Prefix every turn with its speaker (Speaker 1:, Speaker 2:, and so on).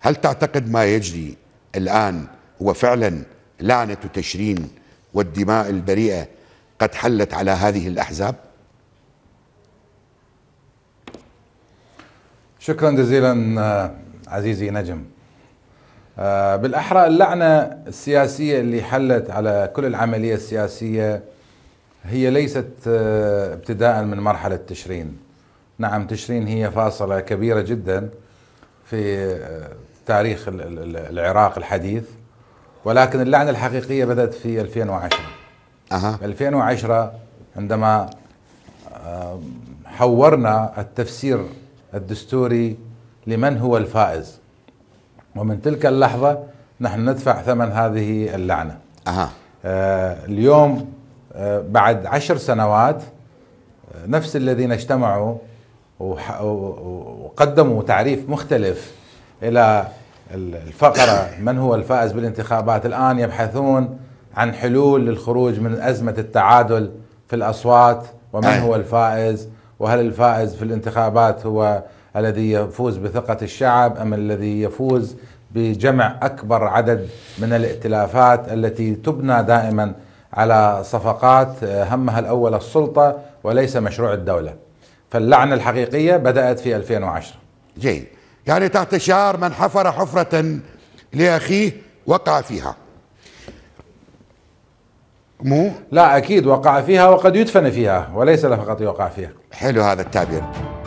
Speaker 1: هل تعتقد ما يجري الآن هو فعلا لعنة تشرين والدماء البريئة قد حلت على هذه الأحزاب شكرا جزيلا آه، عزيزي
Speaker 2: نجم آه، بالأحرى اللعنة السياسية اللي حلت على كل العملية السياسية هي ليست آه، ابتداء من مرحلة تشرين نعم تشرين هي فاصلة كبيرة جداً في آه، تاريخ العراق الحديث ولكن اللعنة الحقيقية بدأت في 2010 أه. 2010 عندما حورنا التفسير الدستوري لمن هو الفائز ومن تلك اللحظة نحن ندفع ثمن هذه اللعنة أه. اليوم آه، بعد عشر سنوات آه، نفس الذين اجتمعوا وقدموا تعريف مختلف الى الفقره من هو الفائز بالانتخابات الان يبحثون عن حلول للخروج من ازمه التعادل في الاصوات ومن هو الفائز وهل الفائز في الانتخابات هو الذي يفوز بثقه الشعب ام الذي يفوز بجمع اكبر عدد من الائتلافات التي تبنى دائما على صفقات آه، همها الاول السلطه وليس مشروع الدوله. فاللعنة الحقيقية بدأت في 2010 جيد يعني تحت شعار من حفر حفرة لأخيه وقع فيها مو؟ لا أكيد وقع فيها وقد يدفن فيها وليس فقط يوقع فيها
Speaker 1: حلو هذا التعبير